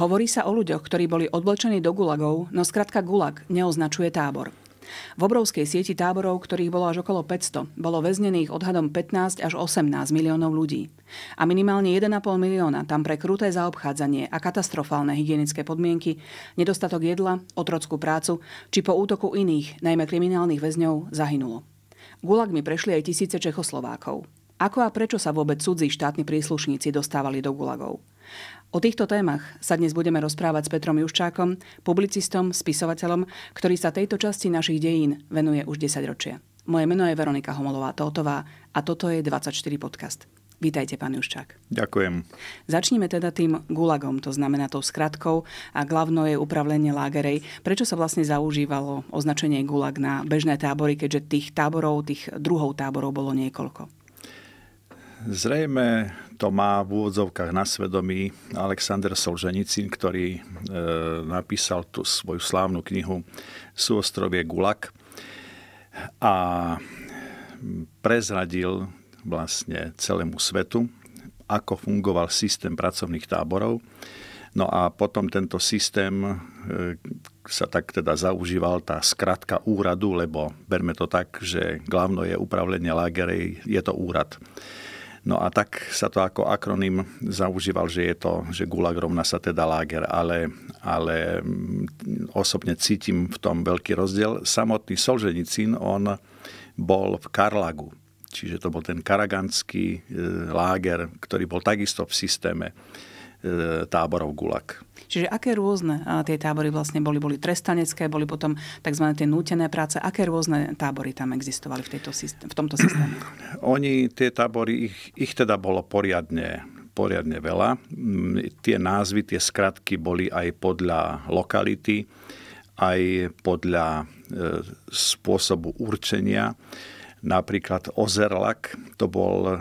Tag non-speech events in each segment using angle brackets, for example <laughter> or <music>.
Hovorí sa o ľuďoch, ktorí boli odvlčení do gulagov, no skratka gulag neoznačuje tábor. V obrovskej sieti táborov, ktorých bolo až okolo 500, bolo väznených odhadom 15 až 18 miliónov ľudí. A minimálne 1,5 milióna tam pre kruté zaobchádzanie a katastrofálne hygienické podmienky, nedostatok jedla, otrockú prácu či po útoku iných, najmä kriminálnych väzňov, zahynulo. Gulagmi prešli aj tisíce Čechoslovákov. Ako a prečo sa vôbec cudzí štátni príslušníci dostávali do gulagov? O týchto témach sa dnes budeme rozprávať s Petrom Juščákom, publicistom, spisovateľom, ktorý sa tejto časti našich dejín venuje už 10 ročia. Moje meno je Veronika homolová Totová a toto je 24 podcast. Vítajte, pán Juščák. Ďakujem. Začníme teda tým gulagom, to znamená tou skratkou a hlavno je upravlenie lágerej. Prečo sa vlastne zaužívalo označenie gulag na bežné tábory, keďže tých táborov, tých druhov táborov bolo niekoľko? Zrejme to má v úvodzovkách na svedomí Alexander Solženicin, ktorý e, napísal tú svoju slávnu knihu Súostrovie Gulag a prezradil vlastne celému svetu, ako fungoval systém pracovných táborov. No a potom tento systém e, sa tak teda zaužíval tá skratka úradu, lebo berme to tak, že hlavno je upravlenie lágerej, je to úrad. No a tak sa to ako akronym zaužíval, že je to, že gulag rovná sa teda láger, ale, ale mm, osobne cítim v tom veľký rozdiel. Samotný Solženicín, on bol v Karlagu, čiže to bol ten karaganský e, láger, ktorý bol takisto v systéme e, táborov gulag. Čiže aké rôzne tie tábory vlastne boli? Boli trestanecké, boli potom tzv. tie nútené práce. Aké rôzne tábory tam existovali v, tejto, v tomto systéme? <clears throat> Oni, tie tábory, ich, ich teda bolo poriadne poriadne veľa. Mm, tie názvy, tie skratky boli aj podľa lokality, aj podľa e, spôsobu určenia. Napríklad Ozerlak, to bol, e,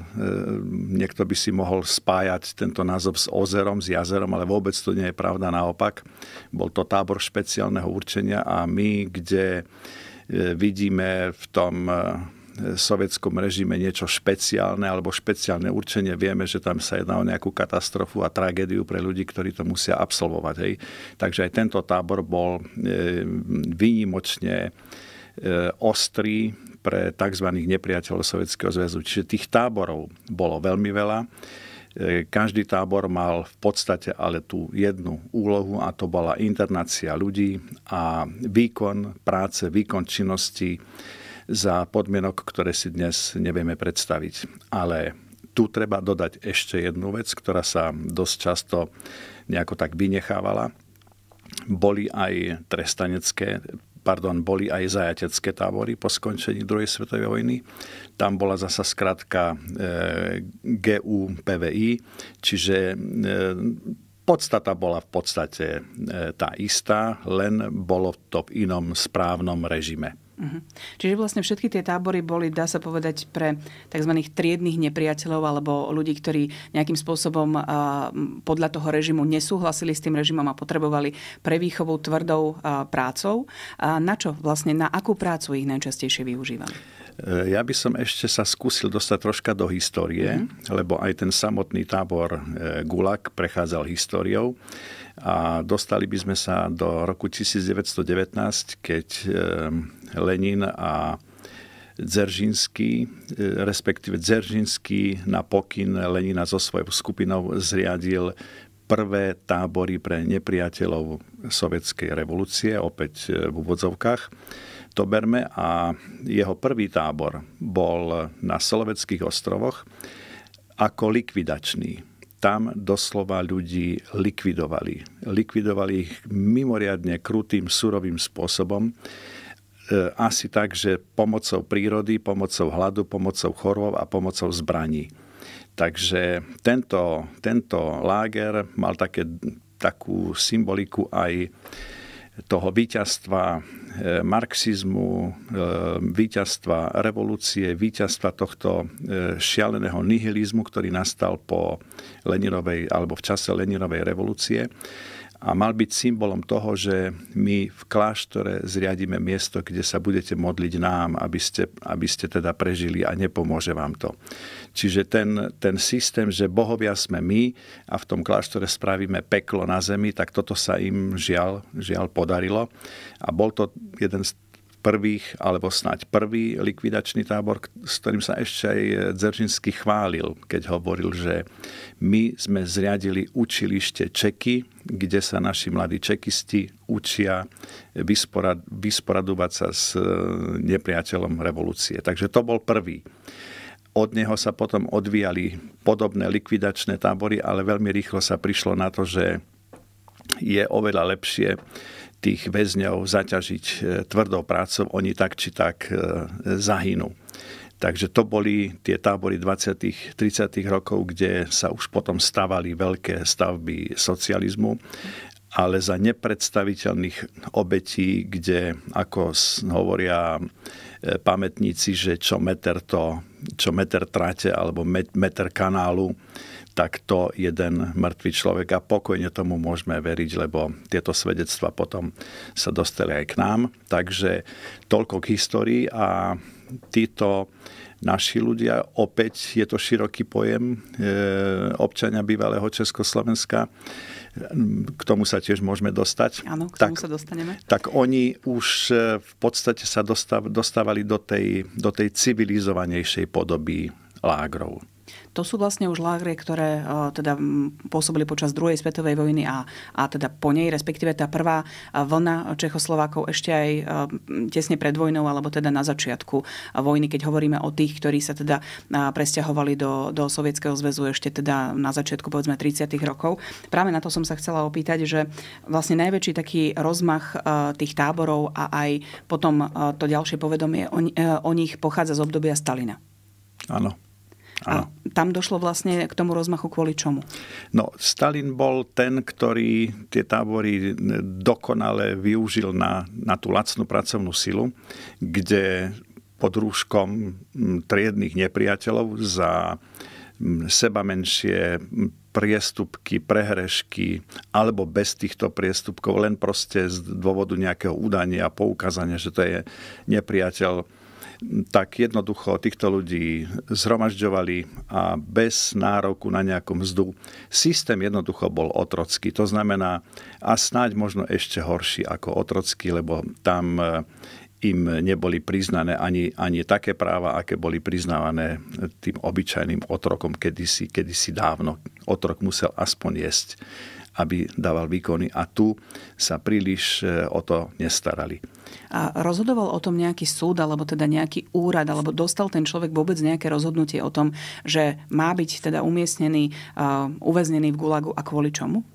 niekto by si mohol spájať tento názov s ozerom, s jazerom, ale vôbec to nie je pravda, naopak. Bol to tábor špeciálneho určenia a my, kde e, vidíme v tom e, sovietskom režime niečo špeciálne alebo špeciálne určenie. Vieme, že tam sa jedná o nejakú katastrofu a tragédiu pre ľudí, ktorí to musia absolvovať. Hej. Takže aj tento tábor bol výnimočne ostrý pre tzv. nepriateľov Sovjetského zväzu. Čiže tých táborov bolo veľmi veľa. E, každý tábor mal v podstate ale tú jednu úlohu a to bola internácia ľudí a výkon práce, výkon činnosti za podmienok, ktoré si dnes nevieme predstaviť. Ale tu treba dodať ešte jednu vec, ktorá sa dosť často nejako tak vynechávala boli aj trestanecké pardon, boli aj zajatecké tábory po skončení druhej svetovej vojny. Tam bola zasa skratka e, GUPVI, čiže e, podstata bola v podstate e, tá istá, len bolo to v inom správnom režime. Uh-huh. Čiže vlastne všetky tie tábory boli, dá sa povedať, pre tzv. triedných nepriateľov alebo ľudí, ktorí nejakým spôsobom podľa toho režimu nesúhlasili s tým režimom a potrebovali pre výchovu tvrdou prácou. na čo vlastne, na akú prácu ich najčastejšie využívali? E, ja by som ešte sa skúsil dostať troška do histórie, mm-hmm. lebo aj ten samotný tábor e, Gulag prechádzal históriou a dostali by sme sa do roku 1919, keď e, Lenin a Dzeržinský, respektíve Dzeržinský na pokyn Lenina so svojou skupinou zriadil prvé tábory pre nepriateľov sovietskej revolúcie, opäť v úvodzovkách to berme a jeho prvý tábor bol na Sloveckých ostrovoch ako likvidačný. Tam doslova ľudí likvidovali. Likvidovali ich mimoriadne krutým, surovým spôsobom. E, asi tak, že pomocou prírody, pomocou hladu, pomocou chorov a pomocou zbraní. Takže tento, tento láger mal také, takú symboliku aj toho víťazstva eh, marxizmu, eh, víťazstva revolúcie, víťazstva tohto eh, šialeného nihilizmu, ktorý nastal po Leninovej, alebo v čase Leninovej revolúcie a mal byť symbolom toho, že my v kláštore zriadíme miesto, kde sa budete modliť nám, aby ste, aby ste teda prežili a nepomôže vám to. Čiže ten, ten systém, že bohovia sme my a v tom kláštore spravíme peklo na zemi, tak toto sa im žiaľ, žiaľ podarilo. A bol to jeden z prvých, alebo snáď prvý likvidačný tábor, s ktorým sa ešte aj Dzeržinsky chválil, keď hovoril, že my sme zriadili učilište Čeky, kde sa naši mladí čekisti učia vysporad, vysporadovať sa s e, nepriateľom revolúcie. Takže to bol prvý. Od neho sa potom odvíjali podobné likvidačné tábory, ale veľmi rýchlo sa prišlo na to, že je oveľa lepšie tých väzňov zaťažiť e, tvrdou prácou, oni tak či tak e, zahynú. Takže to boli tie tábory 20. 30. rokov, kde sa už potom stavali veľké stavby socializmu, ale za nepredstaviteľných obetí, kde, ako hovoria e, pamätníci, že čo meter, to, čo meter trate alebo meter kanálu, takto jeden mŕtvý človek a pokojne tomu môžeme veriť, lebo tieto svedectva potom sa dostali aj k nám. Takže toľko k histórii a títo naši ľudia, opäť je to široký pojem e, občania bývalého Československa, k tomu sa tiež môžeme dostať. Áno, k tomu tak, sa dostaneme. Tak oni už e, v podstate sa dostávali do tej, do tej civilizovanejšej podoby lágrov. To sú vlastne už lágre, ktoré e, teda pôsobili počas druhej svetovej vojny a, a teda po nej, respektíve tá prvá e, vlna Čechoslovákov ešte aj e, tesne pred vojnou, alebo teda na začiatku vojny, keď hovoríme o tých, ktorí sa teda presťahovali do, do Sovietskeho zväzu ešte teda na začiatku povedzme 30. rokov. Práve na to som sa chcela opýtať, že vlastne najväčší taký rozmach tých táborov a aj potom to ďalšie povedomie o, o nich pochádza z obdobia Stalina. Áno. A tam došlo vlastne k tomu rozmachu kvôli čomu? No, Stalin bol ten, ktorý tie tábory dokonale využil na, na tú lacnú pracovnú silu, kde pod rúškom triedných nepriateľov za seba menšie priestupky, prehrešky, alebo bez týchto priestupkov, len proste z dôvodu nejakého údania, poukázania, že to je nepriateľ tak jednoducho týchto ľudí zhromažďovali a bez nároku na nejakú mzdu. Systém jednoducho bol otrocký, to znamená a snáď možno ešte horší ako otrocký, lebo tam e, im neboli priznané ani, ani také práva, aké boli priznávané tým obyčajným otrokom kedysi, kedysi dávno. Otrok musel aspoň jesť aby dával výkony a tu sa príliš e, o to nestarali. A rozhodoval o tom nejaký súd, alebo teda nejaký úrad, alebo dostal ten človek vôbec nejaké rozhodnutie o tom, že má byť teda umiestnený, uväznený v Gulagu a kvôli čomu?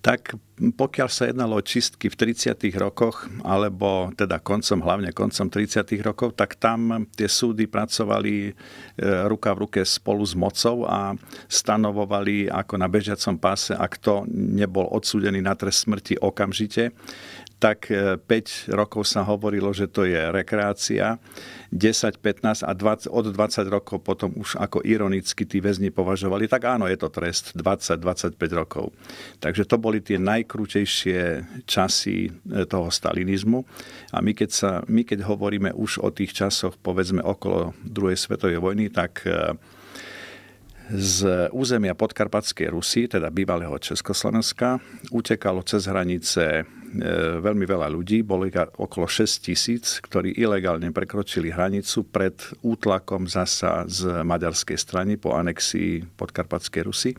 tak pokiaľ sa jednalo o čistky v 30. rokoch, alebo teda koncom, hlavne koncom 30. rokov, tak tam tie súdy pracovali e, ruka v ruke spolu s mocou a stanovovali ako na bežiacom páse, ak to nebol odsúdený na trest smrti okamžite, tak 5 e, rokov sa hovorilo, že to je rekreácia, 10, 15 a 20, od 20 rokov potom už ako ironicky tí väzni považovali, tak áno, je to trest 20, 25 rokov. Takže to boli tie najkrutejšie časy e, toho stalinizmu a my keď, sa, my keď hovoríme už o tých časoch, povedzme okolo druhej svetovej vojny, tak e, z územia podkarpatskej Rusy, teda bývalého Československa, utekalo cez hranice e, veľmi veľa ľudí, boli okolo 6 tisíc, ktorí ilegálne prekročili hranicu pred útlakom zasa z maďarskej strany po anexii podkarpatskej Rusy e,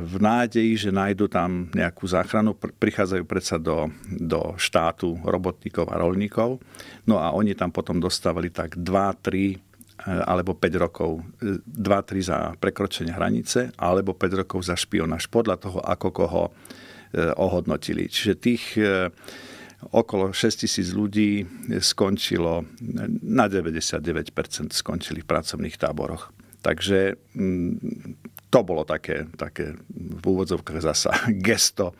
v nádeji, že nájdu tam nejakú záchranu, prichádzajú predsa do, do štátu robotníkov a rolníkov. No a oni tam potom dostávali tak 2-3 E, alebo 5 rokov, 2-3 e, za prekročenie hranice, alebo 5 rokov za špionáž, podľa toho, ako koho e, ohodnotili. Čiže tých okolo 6 tisíc ľudí skončilo, na 99% skončili v pracovných táboroch. Takže mm, to bolo také, také v úvodzovkách zasa <laughs> gesto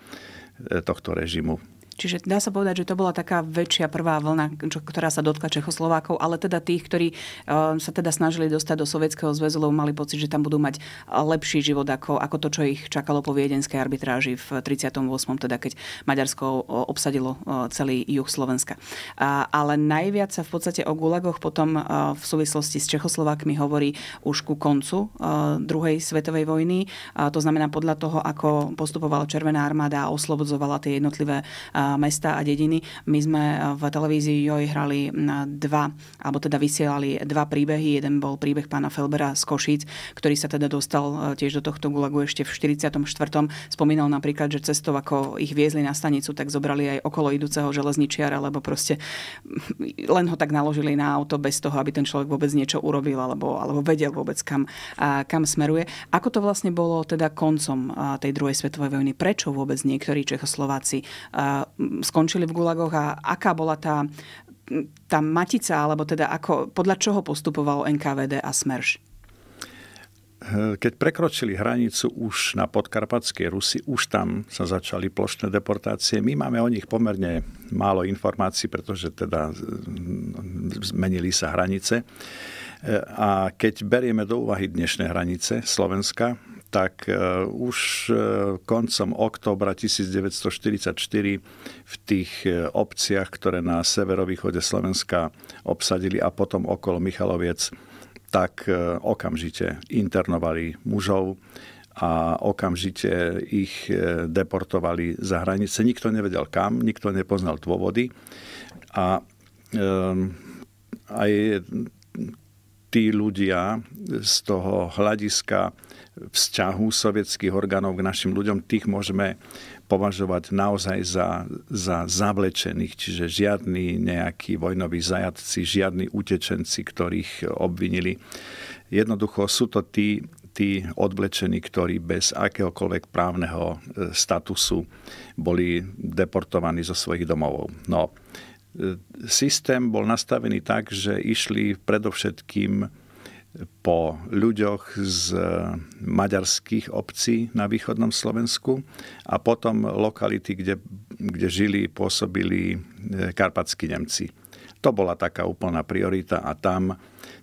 tohto režimu Čiže dá sa povedať, že to bola taká väčšia prvá vlna, čo, ktorá sa dotkla Čechoslovákov, ale teda tých, ktorí uh, sa teda snažili dostať do Sovietskeho zväzu, lebo mali pocit, že tam budú mať lepší život ako, ako to, čo ich čakalo po viedenskej arbitráži v 38., teda keď Maďarsko obsadilo e, celý juh Slovenska. A, ale najviac sa v podstate o gulagoch potom uh, v súvislosti s Čechoslovákmi hovorí už ku koncu uh, druhej svetovej vojny. Uh, to znamená podľa toho, ako postupovala Červená armáda a oslobodzovala tie jednotlivé uh, mesta a dediny. My sme eh, v televízii Joj hrali hm, dva, alebo teda vysielali dva príbehy. Jeden bol príbeh pána Felbera z Košíc, ktorý sa teda dostal eh, tiež do tohto gulagu ešte v 44. Spomínal napríklad, že cestou, ako ich viezli na stanicu, tak zobrali aj okolo idúceho železničiara, lebo proste hm, len ho tak naložili na auto bez toho, aby ten človek vôbec niečo urobil alebo, alebo vedel vôbec, kam, a, kam smeruje. Ako to vlastne bolo teda koncom eh, tej druhej svetovej vojny? Prečo vôbec niektorí Čechoslováci skončili v gulagoch a aká bola tá, tá matica, alebo teda ako, podľa čoho postupovalo NKVD a Smerš? Keď prekročili hranicu už na podkarpatskej Rusi, už tam sa začali plošné deportácie. My máme o nich pomerne málo informácií, pretože teda zmenili sa hranice. E, a keď berieme do úvahy dnešné hranice Slovenska, tak e, už e, koncom októbra 1944 v tých e, obciach, ktoré na severovýchode Slovenska obsadili a potom okolo Michaloviec, tak okamžite internovali mužov a okamžite ich deportovali za hranice. Nikto nevedel kam, nikto nepoznal dôvody a aj tí ľudia z toho hľadiska vzťahu sovietských orgánov k našim ľuďom, tých môžeme považovať naozaj za, za zavlečených, čiže žiadni nejakí vojnoví zajatci, žiadni utečenci, ktorých obvinili. Jednoducho sú to tí, tí odvlečení, ktorí bez akéhokoľvek právneho e, statusu boli deportovaní zo svojich domovov. No, e, systém bol nastavený tak, že išli predovšetkým po ľuďoch z e, maďarských obcí na východnom Slovensku a potom lokality, kde, kde žili, pôsobili e, karpatskí Nemci. To bola taká úplná priorita a tam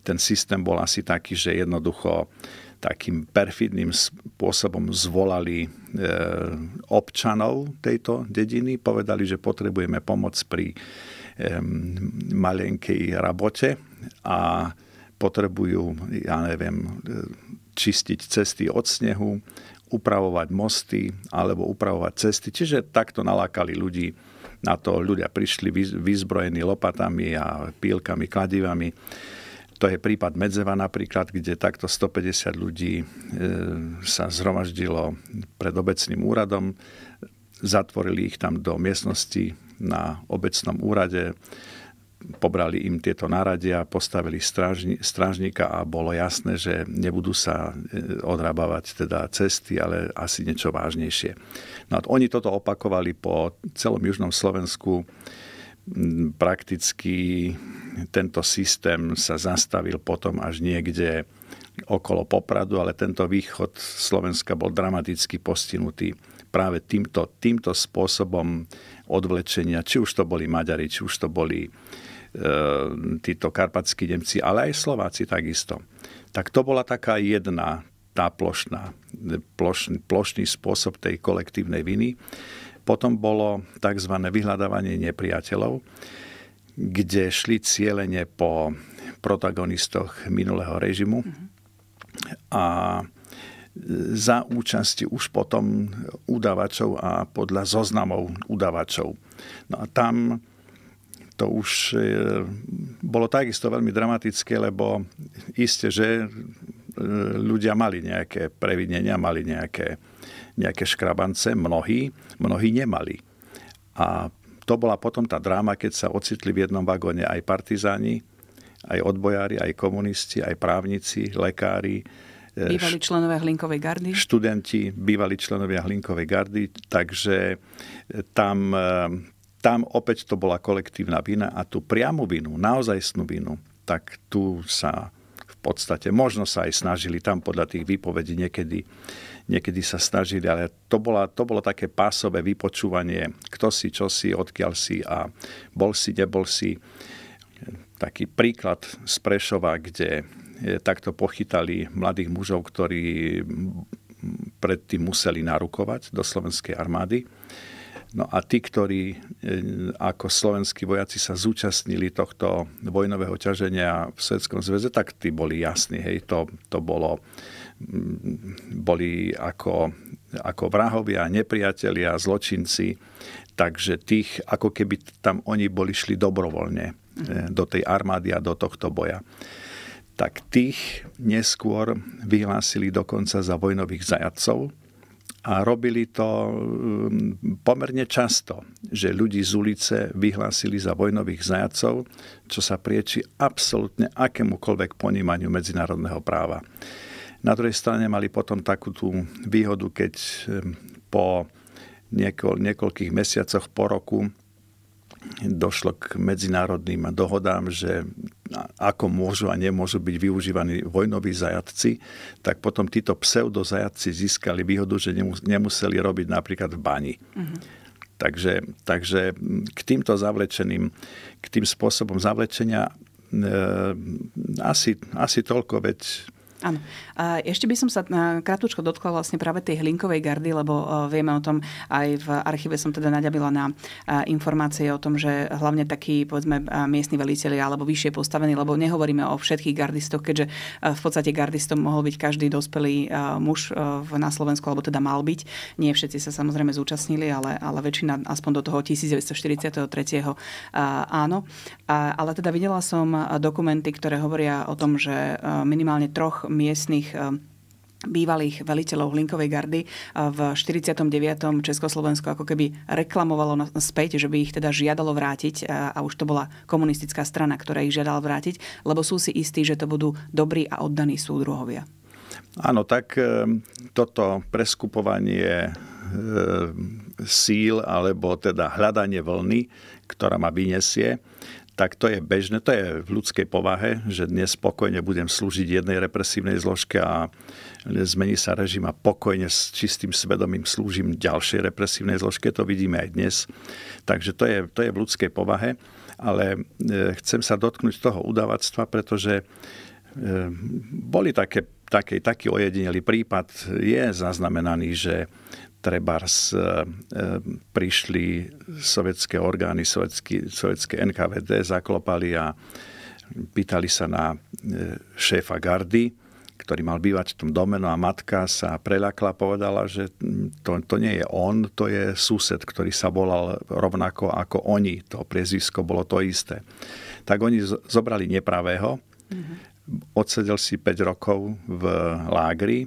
ten systém bol asi taký, že jednoducho takým perfidným spôsobom zvolali e, občanov tejto dediny, povedali, že potrebujeme pomoc pri e, malenkej rabote a potrebujú, ja neviem, čistiť cesty od snehu, upravovať mosty alebo upravovať cesty. Čiže takto nalákali ľudí na to. Ľudia prišli vyzbrojení lopatami a pílkami, kladivami. To je prípad Medzeva napríklad, kde takto 150 ľudí e, sa zhromaždilo pred obecným úradom. Zatvorili ich tam do miestnosti na obecnom úrade pobrali im tieto náradia, postavili strážni, strážnika a bolo jasné, že nebudú sa e, odrabávať teda cesty, ale asi niečo vážnejšie. No a oni toto opakovali po celom južnom Slovensku. Mm, prakticky tento systém sa zastavil potom až niekde okolo Popradu, ale tento východ Slovenska bol dramaticky postihnutý práve týmto, týmto spôsobom odvlečenia, či už to boli Maďari, či už to boli E, títo karpatskí Nemci, ale aj Slováci takisto. Tak to bola taká jedna tá plošná, plošný, plošný spôsob tej kolektívnej viny. Potom bolo tzv. vyhľadávanie nepriateľov, kde šli cieľene po protagonistoch minulého režimu mhm. a za účasti už potom udavačov a podľa zoznamov udavačov. No a tam to už e, bolo takisto veľmi dramatické, lebo iste, že e, ľudia mali nejaké previnenia, mali nejaké, nejaké škrabance, mnohí, mnohí nemali. A to bola potom tá dráma, keď sa ocitli v jednom vagóne aj partizáni, aj odbojári, aj komunisti, aj právnici, lekári, e, Bývali členovia Hlinkovej gardy? Študenti, bývali členovia Hlinkovej gardy, takže tam tam opäť to bola kolektívna vina a tú priamu vinu, snú vinu, tak tu sa v podstate, možno sa aj snažili tam podľa tých výpovedí niekedy, niekedy sa snažili, ale to, bola, to bolo také pásové vypočúvanie, kto si, čo si, odkiaľ si a bol si, nebol si. Taký príklad z Prešova, kde eh, takto pochytali mladých mužov, ktorí predtým museli narukovať do slovenskej armády No a tí, ktorí e, ako slovenskí vojaci sa zúčastnili tohto vojnového ťaženia v svetskom zväze, tak tí boli jasní. Hej, to, to bolo, mm, boli ako, ako vrahovia, nepriatelia, zločinci. Takže tých, ako keby tam oni boli šli dobrovoľne e, mhm. do tej armády a do tohto boja tak tých neskôr vyhlásili dokonca za vojnových zajacov a robili to um, pomerne často, že ľudí z ulice vyhlásili za vojnových zajacov, čo sa prieči absolútne akémukoľvek ponímaniu medzinárodného práva. Na druhej strane mali potom takú tú výhodu, keď um, po niekoľkých mesiacoch po roku došlo k medzinárodným dohodám, že ako môžu a nemôžu byť využívaní vojnoví zajatci, tak potom títo pseudozajatci získali výhodu, že nemuseli robiť napríklad v bani. Uh-huh. Takže, takže k týmto zavlečeným, k tým spôsobom zavlečenia e, asi, asi toľko, veď Áno. A ešte by som sa e, krátko dotkla vlastne práve tej hlinkovej gardy, lebo e, vieme o tom, aj v archíve som teda naďabila na e, informácie o tom, že hlavne takí, povedzme, miestni veliteľi alebo vyššie postavení, lebo nehovoríme o všetkých gardistoch, keďže v podstate gardistom mohol byť každý dospelý muž na Slovensku, alebo teda mal byť. Nie všetci sa samozrejme zúčastnili, ale, ale väčšina aspoň do toho 1943. áno. Ale teda videla som dokumenty, ktoré hovoria o tom, že minimálne troch miestnych eh, bývalých veliteľov Hlinkovej gardy v 49. Československo ako keby reklamovalo späť, že by ich teda žiadalo vrátiť eh, a už to bola komunistická strana, ktorá ich žiadala vrátiť, lebo sú si istí, že to budú dobrí a oddaní súdruhovia. Áno, tak eh, toto preskupovanie síl alebo teda hľadanie vlny, ktorá ma vyniesie, tak to je bežné, to je v ľudskej povahe, že dnes spokojne budem slúžiť jednej represívnej zložke a zmení sa režim a pokojne s čistým svedomím slúžim ďalšej represívnej zložke, to vidíme aj dnes. Takže to je, to je v ľudskej povahe, ale e, chcem sa dotknúť toho udavactva, pretože e, boli také, také, taký ojedinelý prípad, je zaznamenaný, že trebárs eh, eh, prišli sovietské orgány, sovietské, sovietské NKVD, zaklopali a pýtali sa na eh, šéfa gardy, ktorý mal bývať v tom dome, no a matka sa preľakla, povedala, že hm, to, to nie je on, to je sused, ktorý sa volal rovnako ako oni. To priezvisko bolo to isté. Tak oni zobrali nepravého, mm-hmm. odsedel si 5 rokov v lágri,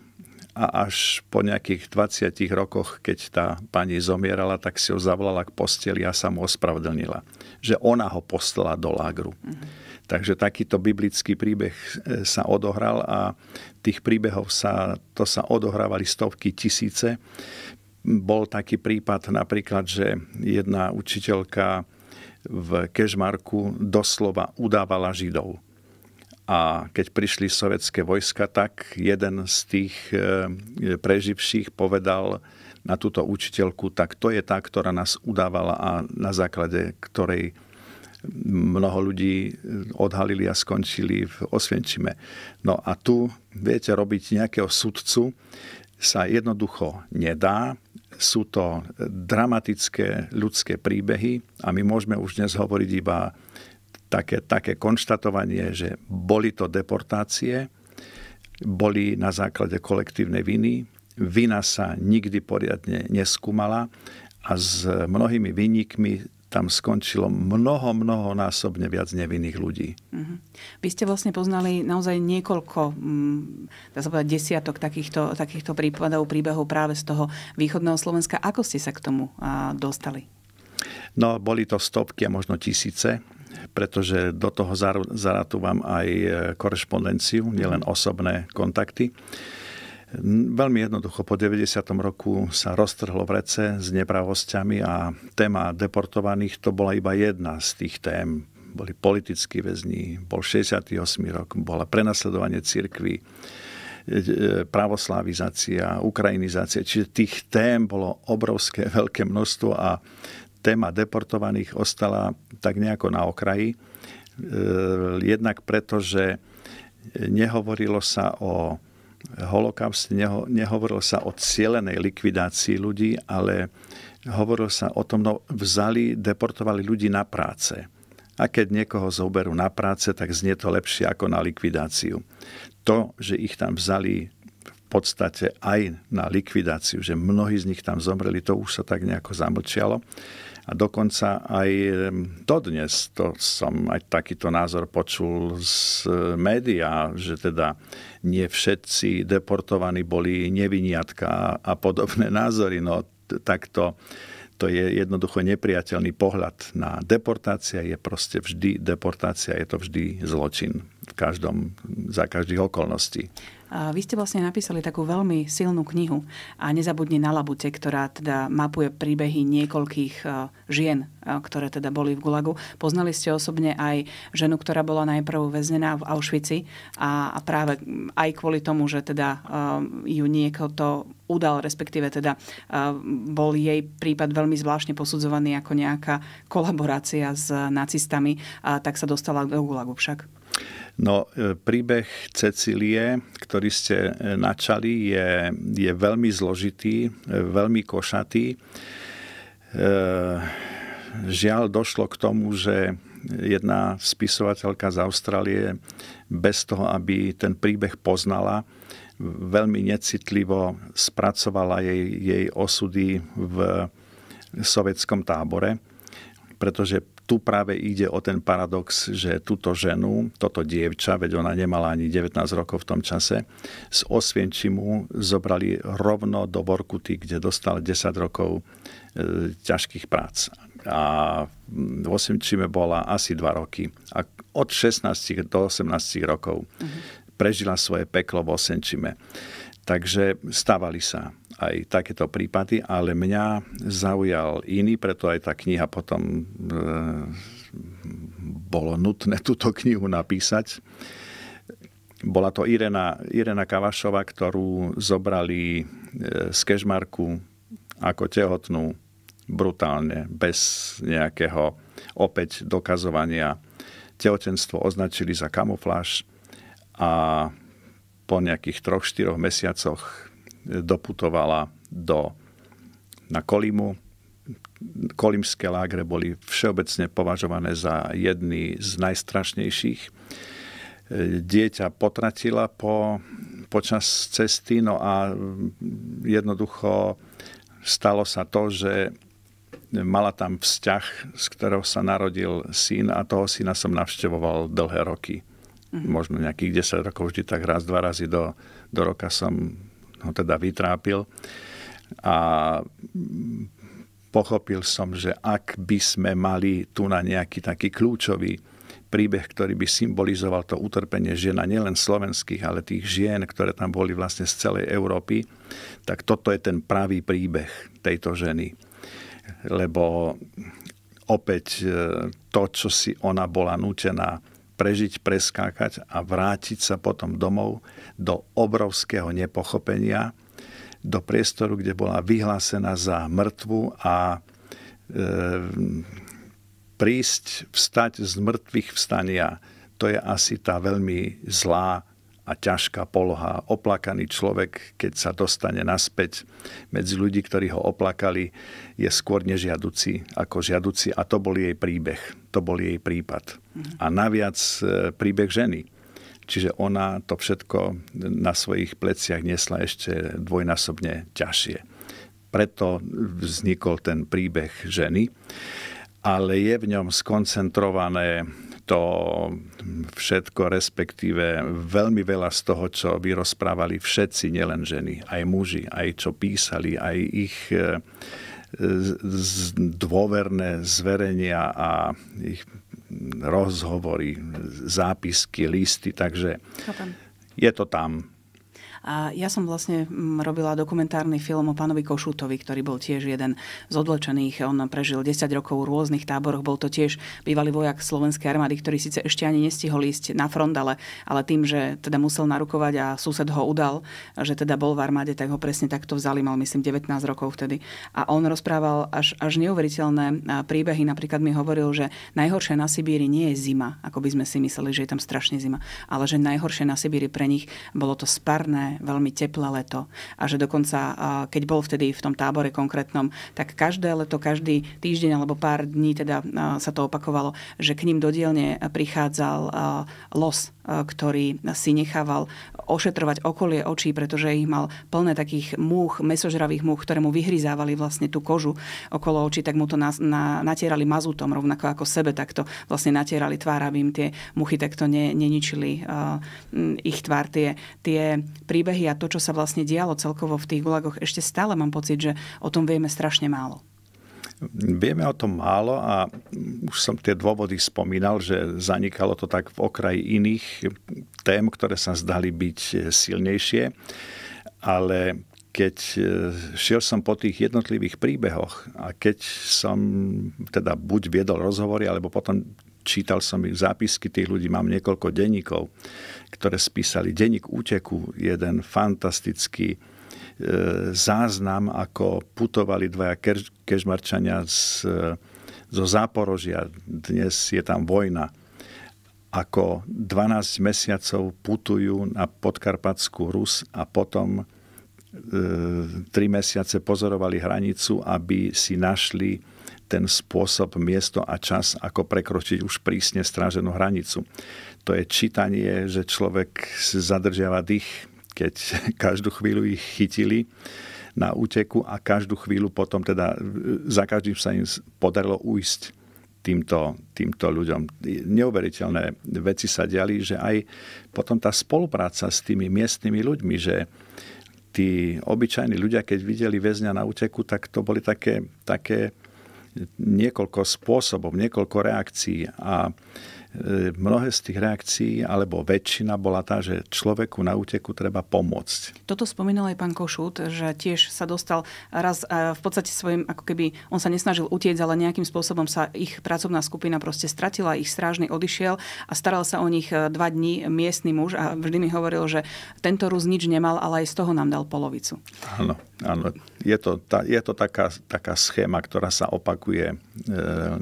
a až po nejakých 20 rokoch, keď tá pani zomierala, tak si ho zavolala k posteli a sa mu ospravedlnila, že ona ho poslala do lágru. Mm-hmm. Takže takýto biblický príbeh e, sa odohral a tých príbehov sa, to sa odohrávali stovky tisíce. Bol taký prípad napríklad, že jedna učiteľka v Kežmarku doslova udávala Židov a keď prišli sovietské vojska, tak jeden z tých e, e, preživších povedal na túto učiteľku, tak to je tá, ktorá nás udávala a na základe ktorej mnoho ľudí e, odhalili a skončili v Osvienčime. No a tu, viete, robiť nejakého sudcu sa jednoducho nedá. Sú to dramatické ľudské príbehy a my môžeme už dnes hovoriť iba také, také konštatovanie, že boli to deportácie, boli na základe kolektívnej viny, vina sa nikdy poriadne neskúmala a s mnohými vynikmi tam skončilo mnoho, mnoho násobne viac nevinných ľudí. Uh-huh. Vy ste vlastne poznali naozaj niekoľko, mm, dá sa povedať, desiatok takýchto, takýchto prípadov, príbehov práve z toho východného Slovenska. Ako ste sa k tomu dostali? No, boli to stopky a možno tisíce pretože do toho zarátuvam aj e, korešpondenciu, nielen mhm. osobné kontakty. Veľmi jednoducho, po 90. roku sa roztrhlo vrece s nepravosťami a téma deportovaných to bola iba jedna z tých tém. Boli politickí väzni, bol 68. rok, bola prenasledovanie církvy, e, e, pravoslavizácia, ukrajinizácia. Čiže tých tém bolo obrovské <laughs> veľké množstvo a téma deportovaných ostala tak nejako na okraji. E, jednak preto, že nehovorilo sa o holokauste, neho, nehovorilo sa o cielenej likvidácii ľudí, ale hovorilo sa o tom, no vzali, deportovali ľudí na práce. A keď niekoho zoberú na práce, tak znie to lepšie ako na likvidáciu. To, že ich tam vzali v podstate aj na likvidáciu, že mnohí z nich tam zomreli, to už sa tak nejako zamlčialo. A dokonca aj dodnes, to som aj takýto názor počul z e, médiá, že teda nie všetci deportovaní boli neviniatka a podobné <laughs> názory. No takto to je jednoducho nepriateľný pohľad na deportácia. Je proste vždy deportácia, je to vždy zločin v každom, za každých okolností. Vy ste vlastne napísali takú veľmi silnú knihu a nezabudne na labute, ktorá teda mapuje príbehy niekoľkých e, žien, e, ktoré teda boli v Gulagu. Poznali ste osobne aj ženu, ktorá bola najprv väznená v Auschwitzi a práve aj kvôli tomu, že teda e, ju niekto to udal, respektíve teda bol jej prípad veľmi zvláštne posudzovaný ako nejaká kolaborácia s nacistami, tak sa dostala do Gulagu však. No, e, príbeh Cecílie, ktorý ste e, načali, je, je veľmi zložitý, e, veľmi košatý. Žiaľ, došlo k tomu, že jedna spisovateľka z Austrálie bez toho, aby ten príbeh poznala, veľmi necitlivo spracovala jej, jej osudy v sovietskom tábore, pretože tu práve ide o ten paradox, že túto ženu, toto dievča, veď ona nemala ani 19 rokov v tom čase, z Osvienčimu zobrali rovno do Vorkuty, kde dostal 10 rokov e, ťažkých prác. A v Osvienčime bola asi 2 roky. A od 16 do 18 rokov. Uh-huh. Prežila svoje peklo v Osvienčime. Takže stávali sa aj takéto prípady, ale mňa zaujal iný, preto aj tá kniha potom e, bolo nutné túto knihu napísať. Bola to Irena, Irena Kavašova, ktorú zobrali e, z Kežmarku ako tehotnú brutálne, bez nejakého opäť dokazovania. Tehotenstvo označili za kamufláž a po nejakých 3-4 mesiacoch e, doputovala do, na Kolimu. Kolimské lágre boli všeobecne považované za jedny z najstrašnejších. E, dieťa potratila po, počas cesty, no a mm, jednoducho stalo sa to, že mala tam vzťah, z ktorého sa narodil syn a toho syna som navštevoval dlhé roky mm-hmm. možno nejakých 10 rokov, vždy tak raz, dva razy do, do roka som ho teda vytrápil. A pochopil som, že ak by sme mali tu na nejaký taký kľúčový príbeh, ktorý by symbolizoval to utrpenie žena, nielen slovenských, ale tých žien, ktoré tam boli vlastne z celej Európy, tak toto je ten pravý príbeh tejto ženy. Lebo opäť e, to, čo si ona bola nutená prežiť, preskákať a vrátiť sa potom domov do obrovského nepochopenia, do priestoru, kde bola vyhlásená za mŕtvu a e, prísť, vstať z mŕtvych vstania, to je asi tá veľmi zlá a ťažká poloha. Oplakaný človek, keď sa dostane naspäť medzi ľudí, ktorí ho oplakali, je skôr nežiaduci ako žiaduci a to bol jej príbeh, to bol jej prípad. A naviac e, príbeh ženy. Čiže ona to všetko na svojich pleciach nesla ešte dvojnásobne ťažšie. Preto vznikol ten príbeh ženy, ale je v ňom skoncentrované to všetko, respektíve veľmi veľa z toho, čo vyrozprávali všetci, nielen ženy, aj muži, aj čo písali, aj ich e, dôverné zverenia a ich rozhovory, zápisky, listy, takže je to tam. A ja som vlastne mm, robila dokumentárny film o pánovi Košútovi, ktorý bol tiež jeden z odlečených. On prežil 10 rokov v rôznych táboroch. Bol to tiež bývalý vojak Slovenskej armády, ktorý síce ešte ani nestihol ísť na front, ale, ale tým, že teda musel narukovať a sused ho udal, že teda bol v armáde, tak ho presne takto vzali. Mal myslím 19 rokov vtedy. A on rozprával až, až neuveriteľné príbehy. Napríklad mi hovoril, že najhoršie na Sibíri nie je zima, ako by sme si mysleli, že je tam strašne zima, ale že najhoršie na Sibíri pre nich bolo to sparné veľmi teplé leto a že dokonca, keď bol vtedy v tom tábore konkrétnom, tak každé leto, každý týždeň alebo pár dní teda sa to opakovalo, že k ním do dielne prichádzal los E, ktorý si nechával ošetrovať okolie očí, pretože ich mal plné takých múch, mesožravých múch, ktoré mu vyhryzávali vlastne tú kožu okolo očí, tak mu to na, na, natierali mazutom, rovnako ako sebe takto vlastne natierali tvár, aby im tie muchy takto ne, neničili uh, ich tvár. Tie, tie príbehy a to, čo sa vlastne dialo celkovo v tých gulagoch, ešte stále mám pocit, že o tom vieme strašne málo. Vieme o tom málo a už som tie dôvody spomínal, že zanikalo to tak v okraji iných tém, ktoré sa zdali byť silnejšie, ale keď e, šiel som po tých jednotlivých príbehoch a keď som teda buď viedol rozhovory, alebo potom čítal som ich zápisky tých ľudí, mám niekoľko denníkov, ktoré spísali denník úteku, jeden fantastický E, záznam, ako putovali dvaja kežmarčania z, e, zo Záporožia. Dnes je tam vojna ako 12 mesiacov putujú na podkarpatskú Rus a potom e, 3 mesiace pozorovali hranicu, aby si našli ten spôsob, miesto a čas, ako prekročiť už prísne stráženú hranicu. To je čítanie, že človek zadržiava dých, keď <laughs> každú chvíľu ich chytili na úteku a každú chvíľu potom teda e, za každým sa im podarilo ujsť týmto, týmto ľuďom. Neuveriteľné veci sa diali, že aj potom tá spolupráca s tými miestnymi ľuďmi, že tí obyčajní ľudia, keď videli väzňa na úteku, tak to boli také, také niekoľko spôsobov, niekoľko reakcií a E, mnohé z tých reakcií, alebo väčšina bola tá, že človeku na úteku treba pomôcť. Toto spomínal aj pán Košút, že tiež sa dostal raz e, v podstate svojim, ako keby on sa nesnažil utiecť, ale nejakým spôsobom sa ich pracovná skupina proste stratila, ich strážny odišiel a staral sa o nich e, dva dní miestny muž a vždy mi hovoril, že tento Rus nič nemal, ale aj z toho nám dal polovicu. Áno, áno. Je to, tá, je to taká, taká schéma, ktorá sa opakuje e,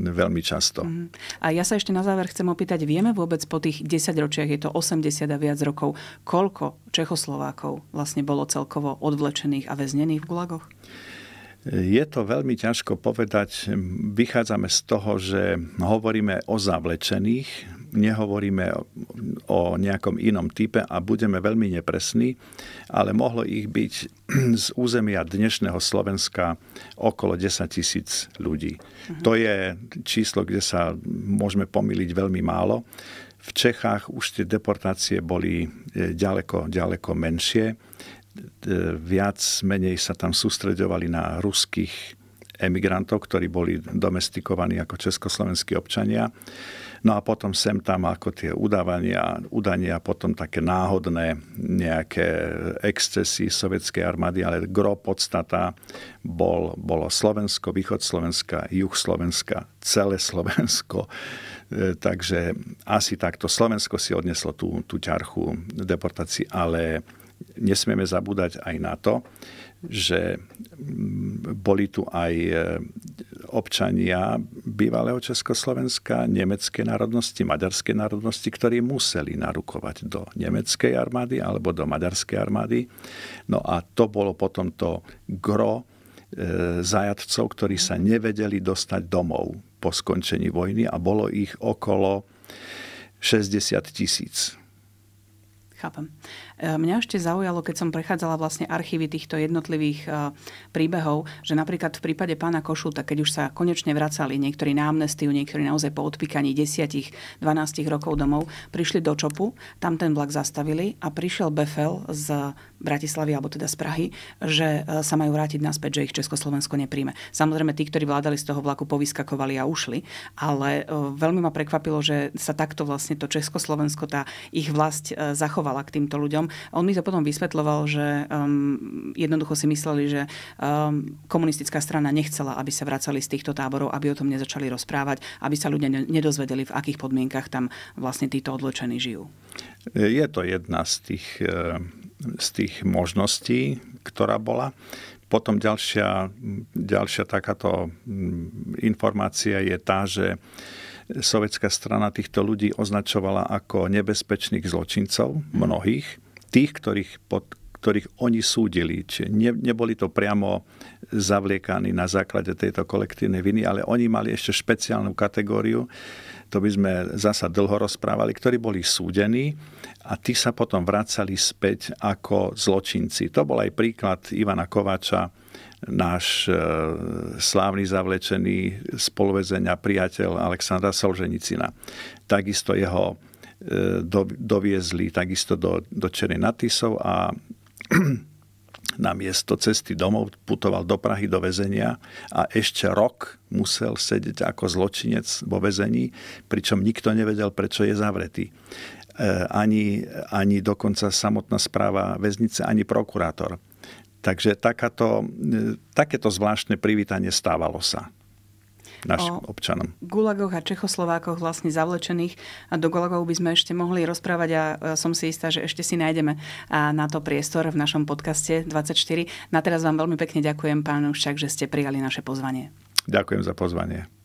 veľmi často. Mhm. A ja sa ešte na záver chcem opýtať, vieme vôbec po tých 10 ročiach, je to 80 a viac rokov, koľko Čechoslovákov vlastne bolo celkovo odvlečených a väznených v gulagoch? Je to veľmi ťažko povedať. Vychádzame z toho, že hovoríme o zavlečených, nehovoríme o nejakom inom type a budeme veľmi nepresní, ale mohlo ich byť z územia dnešného Slovenska okolo 10 tisíc ľudí. Mhm. To je číslo, kde sa môžeme pomýliť veľmi málo. V Čechách už tie deportácie boli e, ďaleko, ďaleko menšie E, viac menej sa tam sústreďovali na ruských emigrantov, ktorí boli domestikovaní ako československí občania. No a potom sem tam ako tie udávania, udania, potom také náhodné nejaké excesy sovietskej armády, ale gro podstata bol, bolo Slovensko, východ Slovenska, juh Slovenska, celé Slovensko. E, takže asi takto Slovensko si odneslo tú, tú ťarchu deportácii, ale nesmieme zabúdať aj na to, že mm, boli tu aj e, občania bývalého Československa, nemeckej národnosti, maďarskej národnosti, ktorí museli narukovať do nemeckej armády alebo do maďarskej armády. No a to bolo potom to gro e, zajatcov, ktorí sa nevedeli dostať domov po skončení vojny a bolo ich okolo 60 tisíc. Chápem. E, mňa ešte zaujalo, keď som prechádzala vlastne archívy týchto jednotlivých e, príbehov, že napríklad v prípade pána Košuta, keď už sa konečne vracali niektorí na amnestiu, niektorí naozaj po odpíkaní 10-12 rokov domov, prišli do Čopu, tam ten vlak zastavili a prišiel Befel z Bratislavy, alebo teda z Prahy, že e, sa majú vrátiť naspäť, že ich Československo nepríjme. Samozrejme, tí, ktorí vládali z toho vlaku, povyskakovali a ušli, ale e, veľmi ma prekvapilo, že sa takto vlastne to Československo, tá ich vlast e, zachovala k týmto ľuďom. On mi to potom vysvetloval, že um, jednoducho si mysleli, že um, komunistická strana nechcela, aby sa vracali z týchto táborov, aby o tom nezačali rozprávať, aby sa ľudia nedozvedeli, v akých podmienkach tam vlastne títo odločení žijú. Je to jedna z tých z tých možností, ktorá bola. Potom ďalšia, ďalšia takáto mm, informácia je tá, že sovietská strana týchto ľudí označovala ako nebezpečných zločincov, mhm. mnohých, tých, ktorých, pod, ktorých oni súdili. Čiže ne, neboli to priamo zavliekaní na základe tejto kolektívnej viny, ale oni mali ešte špeciálnu kategóriu, to by sme zasa dlho rozprávali, ktorí boli súdení a tí sa potom vracali späť ako zločinci. To bol aj príklad Ivana Kovača, náš e, slávny zavlečený spoluvezeň a priateľ Alexandra Solženicina. Takisto jeho e, doviezli takisto do, do Černej Natisov a na miesto cesty domov, putoval do Prahy do väzenia a ešte rok musel sedieť ako zločinec vo väzení, pričom nikto nevedel, prečo je zavretý. E, ani, ani dokonca samotná správa väznice, ani prokurátor. Takže takáto, e, takéto zvláštne privítanie stávalo sa našim o občanom. Gulagoch a Čechoslovákoch vlastne zavlečených a do Gulagov by sme ešte mohli rozprávať a e, som si istá, že ešte si nájdeme na to priestor v našom podcaste 24. Na teraz vám veľmi pekne ďakujem, pán Uščak, že ste prijali naše pozvanie. Ďakujem za pozvanie.